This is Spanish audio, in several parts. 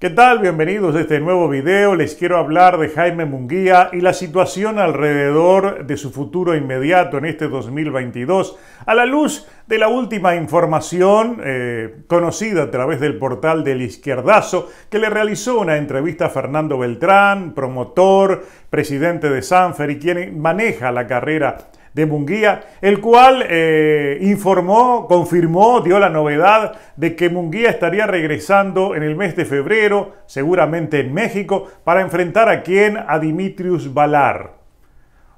¿Qué tal? Bienvenidos a este nuevo video. Les quiero hablar de Jaime Munguía y la situación alrededor de su futuro inmediato en este 2022 a la luz de la última información eh, conocida a través del portal del Izquierdazo que le realizó una entrevista a Fernando Beltrán, promotor, presidente de Sanfer y quien maneja la carrera de Munguía, el cual eh, informó, confirmó, dio la novedad de que Munguía estaría regresando en el mes de febrero, seguramente en México, para enfrentar a quién? A Dimitrius valar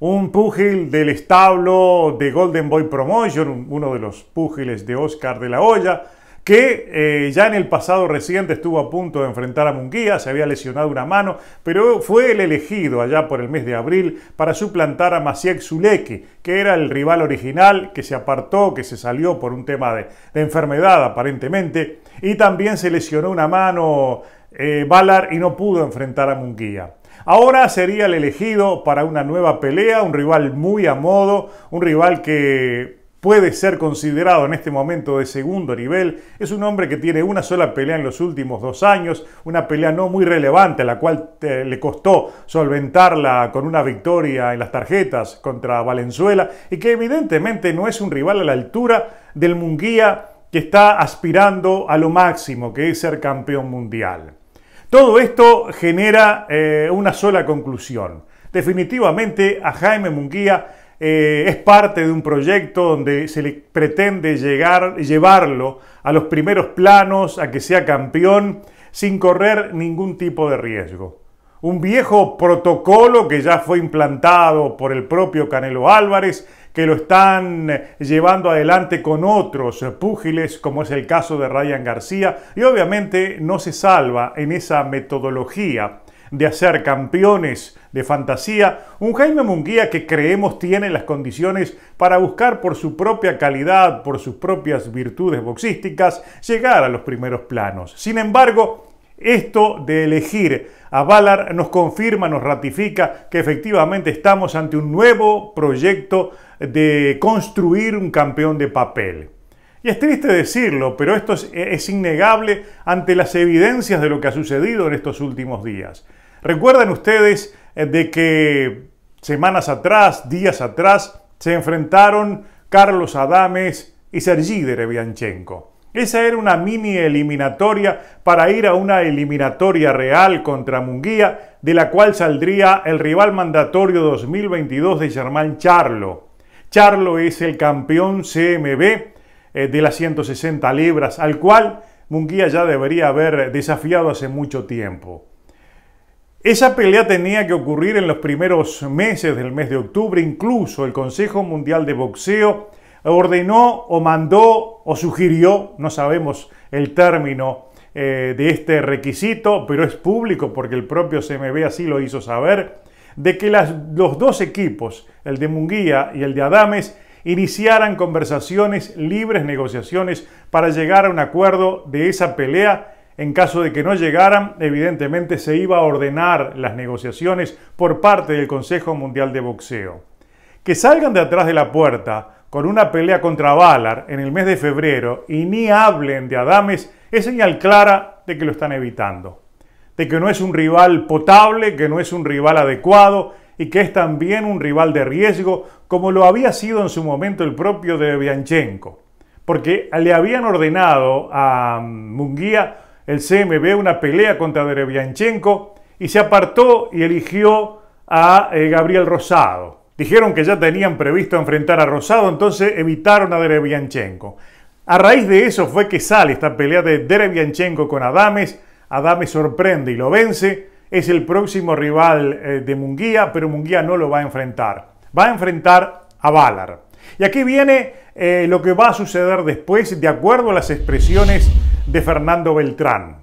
Un púgil del establo de Golden Boy Promotion, uno de los púgiles de Oscar de la Hoya, que eh, ya en el pasado reciente estuvo a punto de enfrentar a Munguía, se había lesionado una mano, pero fue el elegido allá por el mes de abril para suplantar a Maciek Zuleki, que era el rival original, que se apartó, que se salió por un tema de, enfermedad aparentemente, y también se lesionó una mano eh, Valar y no pudo enfrentar a Munguía. Ahora sería el elegido para una nueva pelea, un rival muy a modo, un rival que puede ser considerado en este momento de segundo nivel. Es un hombre que tiene una sola pelea en los últimos dos años, una pelea no muy relevante, la cual eh, le costó solventarla con una victoria en las tarjetas contra Valenzuela y que evidentemente no es un rival a la altura del Munguía que está aspirando a lo máximo, que es ser campeón mundial. Todo esto genera eh, una sola conclusión. Definitivamente a Jaime Munguía eh, es parte de un proyecto donde se le pretende llegar, llevarlo a los primeros planos, a que sea campeón, sin correr ningún tipo de riesgo. Un viejo protocolo que ya fue implantado por el propio Canelo Álvarez, que lo están eh, llevando adelante con otros púgiles, como es el caso de Ryan García, y obviamente no se salva en esa metodología de hacer campeones de fantasía, un Jaime Munguía que creemos tiene las condiciones para buscar por su propia calidad, por sus propias virtudes boxísticas, llegar a los primeros planos. Sin embargo, esto de elegir a Valar nos confirma, nos ratifica que efectivamente estamos ante un nuevo proyecto de construir un campeón de papel. Y es triste decirlo, pero esto es, es, innegable ante las evidencias de lo que ha sucedido en estos últimos días. Recuerdan ustedes eh, de que semanas atrás, días atrás, se enfrentaron Carlos Adames y Sergi Derebianchenko. Esa era una mini eliminatoria para ir a una eliminatoria real contra Munguía, de la cual saldría el rival mandatorio 2022 de Germán Charlo. Charlo es el campeón CMB eh, de las 160 libras, al cual Munguía ya debería haber desafiado hace mucho tiempo. Esa pelea tenía que ocurrir en los primeros meses del mes de octubre, incluso el Consejo Mundial de Boxeo ordenó o mandó o sugirió, no sabemos el término eh, de este requisito, pero es público porque el propio CMB así lo hizo saber, de que los dos equipos, el de Munguía y el de Adames, iniciaran conversaciones, libres negociaciones para llegar a un acuerdo de esa pelea en caso de que no llegaran, evidentemente se iba a ordenar las negociaciones por parte del Consejo Mundial de Boxeo. Que salgan de atrás de la puerta con una pelea contra Valar en el mes de febrero y ni hablen de Adames es señal clara de que lo están evitando. De que no es un rival potable, que no es un rival adecuado y que es también un rival de riesgo como lo había sido en su momento el propio de Bianchenko. Porque le habían ordenado a Munguía el CMB una pelea contra Derevianchenko y se apartó y eligió a eh, Gabriel Rosado. Dijeron que ya tenían previsto enfrentar a Rosado, entonces evitaron a Derevianchenko. A raíz de eso fue que sale esta pelea de Derevianchenko con Adames. Adames sorprende y lo vence. Es el próximo rival eh, de Munguía, pero Munguía no lo va a enfrentar. Va a enfrentar a Valar. Y aquí viene eh, lo que va a suceder después de acuerdo a las expresiones de Fernando Beltrán.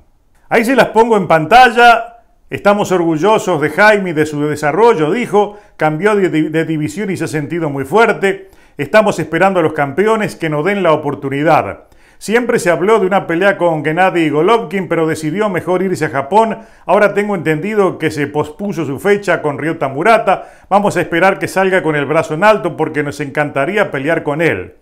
Ahí se las pongo en pantalla. Estamos orgullosos de Jaime y de su desarrollo, dijo. Cambió de división y se ha sentido muy fuerte. Estamos esperando a los campeones que nos den la oportunidad. Siempre se habló de una pelea con Gennady Golovkin, pero decidió mejor irse a Japón. Ahora tengo entendido que se pospuso su fecha con Ryota Murata. Vamos a esperar que salga con el brazo en alto porque nos encantaría pelear con él.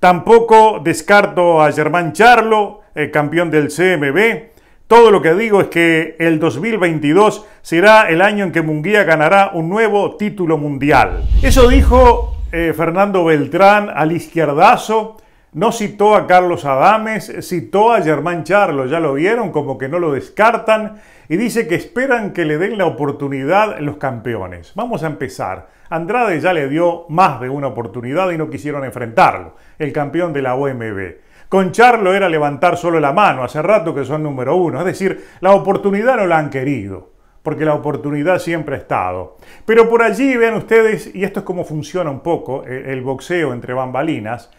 Tampoco descarto a Germán Charlo, eh, campeón del CMB. Todo lo que digo es que el 2022 será el año en que Munguía ganará un nuevo título mundial. Eso dijo eh, Fernando Beltrán al izquierdazo no citó a Carlos Adames, citó a Germán Charlo, ya lo vieron, como que no lo descartan, y dice que esperan que le den la oportunidad los campeones. Vamos a empezar. Andrade ya le dio más de una oportunidad y no quisieron enfrentarlo, el campeón de la OMB. Con Charlo era levantar solo la mano, hace rato que son número uno, es decir, la oportunidad no la han querido, porque la oportunidad siempre ha estado. Pero por allí vean ustedes, y esto es como funciona un poco eh, el boxeo entre bambalinas,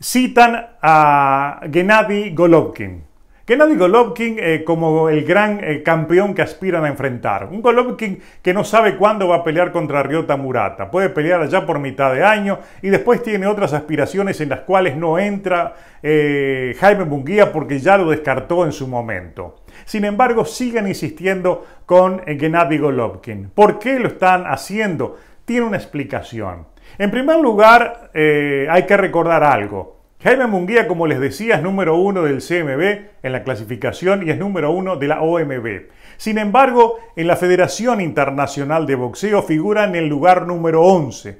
citan a Gennady Golovkin. Gennady Golovkin eh, como el gran eh, campeón que aspiran a enfrentar. Un Golovkin que no sabe cuándo va a pelear contra Ryota Murata. Puede pelear allá por mitad de año y después tiene otras aspiraciones en las cuales no entra eh, Jaime Munguía porque ya lo descartó en su momento. Sin embargo, siguen insistiendo con Gennady Golovkin. ¿Por qué lo están haciendo? Tiene una explicación. En primer lugar, eh, hay que recordar algo. Jaime Munguía, como les decía, es número uno del CMB en la clasificación y es número uno de la OMB. Sin embargo, en la Federación Internacional de Boxeo figura en el lugar número 11,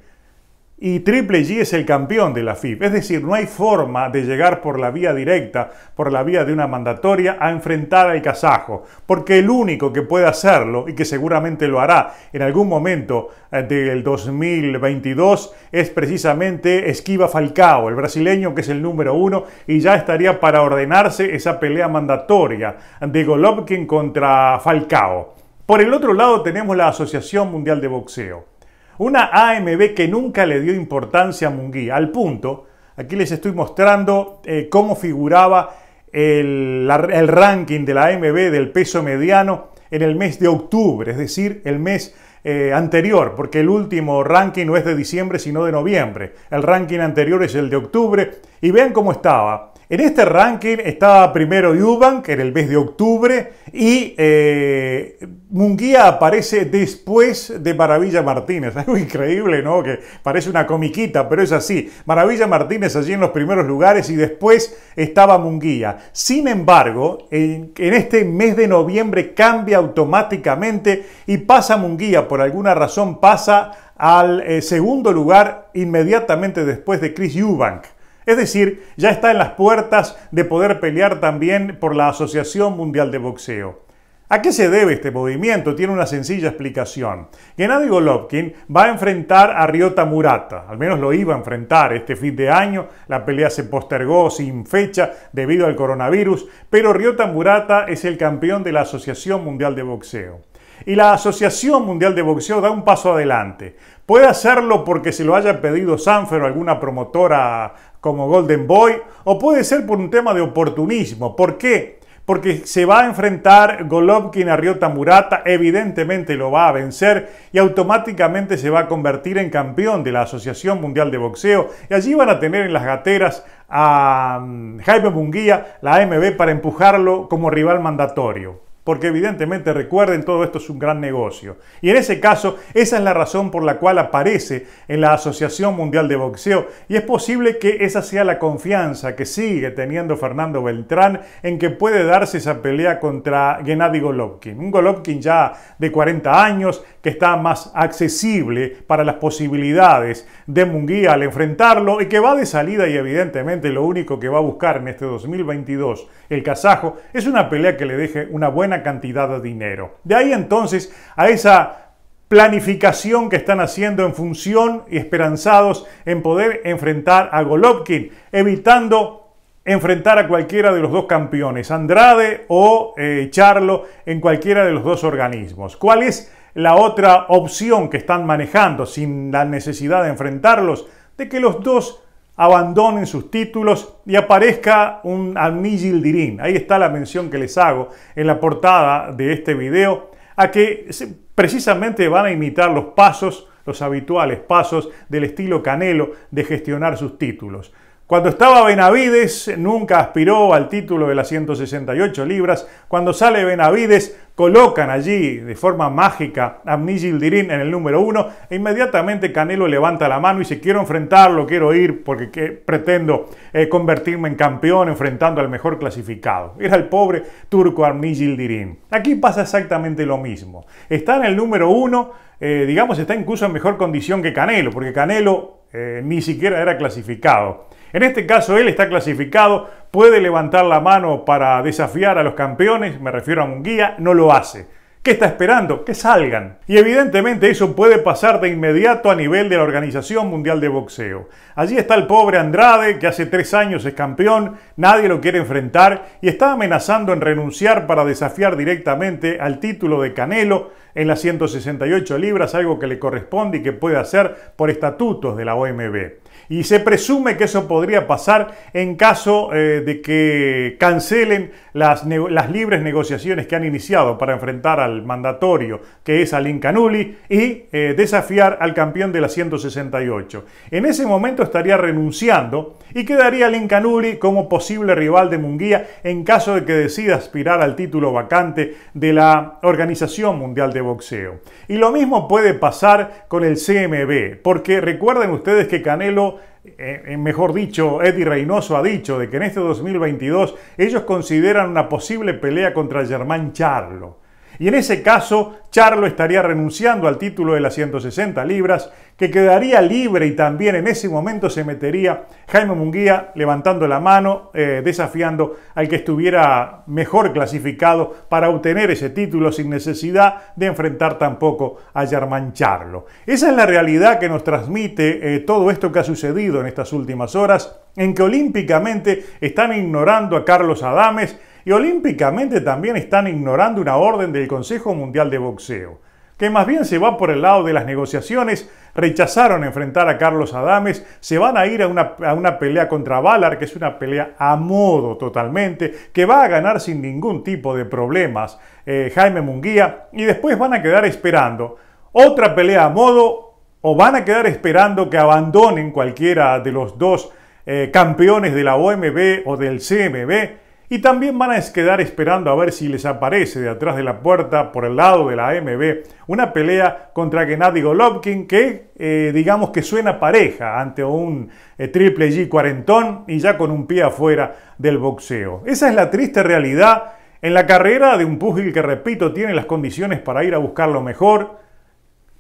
y Triple G es el campeón de la FIB, es decir, no hay forma de llegar por la vía directa, por la vía de una mandatoria, a enfrentar al kazajo, porque el único que puede hacerlo y que seguramente lo hará en algún momento eh, del 2022 es precisamente Esquiva Falcao, el brasileño que es el número uno y ya estaría para ordenarse esa pelea mandatoria de Golovkin contra Falcao. Por el otro lado tenemos la Asociación Mundial de Boxeo. Una AMB que nunca le dio importancia a Munguía, al punto, aquí les estoy mostrando eh, cómo figuraba el, ranking de la AMB del peso mediano en el mes de octubre, es decir, el mes eh, anterior, porque el último ranking no es de diciembre, sino de noviembre. El ranking anterior es el de octubre. Y vean cómo estaba. En este ranking estaba primero Eubank en el mes de octubre y eh, Munguía aparece después de Maravilla Martínez. Algo increíble, ¿no? Que parece una comiquita, pero es así. Maravilla Martínez allí en los primeros lugares y después estaba Munguía. Sin embargo, en, este mes de noviembre cambia automáticamente y pasa Munguía. Por alguna razón pasa al eh, segundo lugar inmediatamente después de Chris Eubank. Es decir, ya está en las puertas de poder pelear también por la Asociación Mundial de Boxeo. ¿A qué se debe este movimiento? Tiene una sencilla explicación. Gennady Golovkin va a enfrentar a Ryota Murata, al menos lo iba a enfrentar este fin de año, la pelea se postergó sin fecha debido al coronavirus, pero Ryota Murata es el campeón de la Asociación Mundial de Boxeo. Y la Asociación Mundial de Boxeo da un paso adelante. Puede hacerlo porque se lo haya pedido Sanfer o alguna promotora como Golden Boy, o puede ser por un tema de oportunismo. ¿Por qué? Porque se va a enfrentar Golovkin a Ryota Murata, evidentemente lo va a vencer y automáticamente se va a convertir en campeón de la Asociación Mundial de Boxeo. Y allí van a tener en las gateras a mm, Jaime Munguía, la AMB, para empujarlo como rival mandatorio porque evidentemente recuerden, todo esto es un gran negocio. Y en ese caso, esa es la razón por la cual aparece en la Asociación Mundial de Boxeo y es posible que esa sea la confianza que sigue teniendo Fernando Beltrán en que puede darse esa pelea contra Gennady Golovkin. Un Golovkin ya de 40 años que está más accesible para las posibilidades de Munguía al enfrentarlo y que va de salida y evidentemente lo único que va a buscar en este 2022 el kazajo es una pelea que le deje una buena cantidad de dinero. De ahí entonces a esa planificación que están haciendo en función y esperanzados en poder enfrentar a Golovkin, evitando enfrentar a cualquiera de los dos campeones, Andrade o eh, Charlo, en cualquiera de los dos organismos. ¿Cuál es la otra opción que están manejando sin la necesidad de enfrentarlos? De que los dos abandonen sus títulos y aparezca un Amnigil Ahí está la mención que les hago en la portada de este video, a que precisamente van a imitar los pasos, los habituales pasos del estilo Canelo de gestionar sus títulos. Cuando estaba Benavides, nunca aspiró al título de las 168 libras. Cuando sale Benavides, colocan allí de forma mágica a Mijildirin en el número uno. E inmediatamente Canelo levanta la mano y dice, quiero enfrentarlo, quiero ir porque pretendo eh, convertirme en campeón enfrentando al mejor clasificado. Era el pobre turco Mijildirin. Aquí pasa exactamente lo mismo. Está en el número uno, eh, digamos, está incluso en mejor condición que Canelo, porque Canelo eh, ni siquiera era clasificado. En este caso él está clasificado, puede levantar la mano para desafiar a los campeones, me refiero a un guía, no lo hace. ¿Qué está esperando? Que salgan. Y evidentemente eso puede pasar de inmediato a nivel de la Organización Mundial de Boxeo. Allí está el pobre Andrade, que hace tres años es campeón, nadie lo quiere enfrentar y está amenazando en renunciar para desafiar directamente al título de Canelo en las 168 libras, algo que le corresponde y que puede hacer por estatutos de la OMB y se presume que eso podría pasar en caso eh, de que cancelen las, libres negociaciones que han iniciado para enfrentar al mandatorio, que es Alin Canuli, y eh, desafiar al campeón de la 168. En ese momento estaría renunciando y quedaría Alin Canuli como posible rival de Munguía en caso de que decida aspirar al título vacante de la Organización Mundial de Boxeo. Y lo mismo puede pasar con el CMB, porque recuerden ustedes que Canelo eh, eh, mejor dicho, Eddie Reynoso ha dicho de que en este 2022 ellos consideran una posible pelea contra Germán Charlo. Y en ese caso, Charlo estaría renunciando al título de las 160 libras, que quedaría libre y también en ese momento se metería Jaime Munguía levantando la mano, eh, desafiando al que estuviera mejor clasificado para obtener ese título sin necesidad de enfrentar tampoco a Germán Charlo. Esa es la realidad que nos transmite eh, todo esto que ha sucedido en estas últimas horas, en que olímpicamente están ignorando a Carlos Adames y olímpicamente también están ignorando una orden del Consejo Mundial de Boxeo, que más bien se va por el lado de las negociaciones, rechazaron enfrentar a Carlos Adames, se van a ir a una, pelea contra Valar, que es una pelea a modo totalmente, que va a ganar sin ningún tipo de problemas eh, Jaime Munguía, y después van a quedar esperando otra pelea a modo o van a quedar esperando que abandonen cualquiera de los dos eh, campeones de la OMB o del CMB y también van a quedar esperando a ver si les aparece de atrás de la puerta, por el lado de la AMB, una pelea contra Gennady Golovkin que eh, digamos que suena pareja ante un eh, Triple G cuarentón y ya con un pie afuera del boxeo. Esa es la triste realidad en la carrera de un pugil que, repito, tiene las condiciones para ir a buscar lo mejor.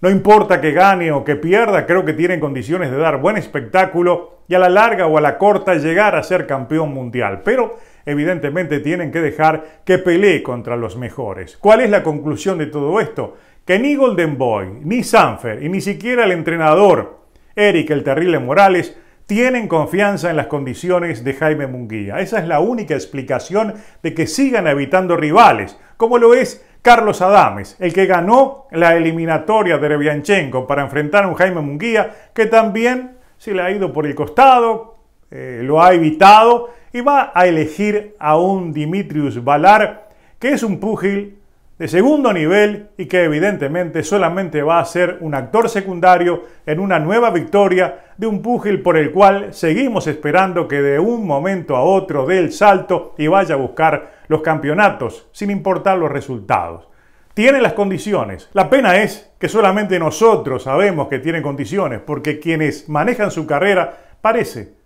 No importa que gane o que pierda, creo que tiene condiciones de dar buen espectáculo y a la larga o a la corta llegar a ser campeón mundial. Pero evidentemente tienen que dejar que pelee contra los mejores. ¿Cuál es la conclusión de todo esto? Que ni Golden Boy, ni Sanfer y ni siquiera el entrenador Eric el Terrible Morales tienen confianza en las condiciones de Jaime Munguía. Esa es la única explicación de que sigan evitando rivales, como lo es Carlos Adames, el que ganó la eliminatoria de Revianchenko para enfrentar a un Jaime Munguía que también se le ha ido por el costado, eh, lo ha evitado y va a elegir a un Dimitrius Valar, que es un púgil de segundo nivel y que evidentemente solamente va a ser un actor secundario en una nueva victoria de un púgil por el cual seguimos esperando que de un momento a otro dé el salto y vaya a buscar los campeonatos, sin importar los resultados. Tiene las condiciones. La pena es que solamente nosotros sabemos que tiene condiciones, porque quienes manejan su carrera parece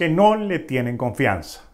que no le tienen confianza.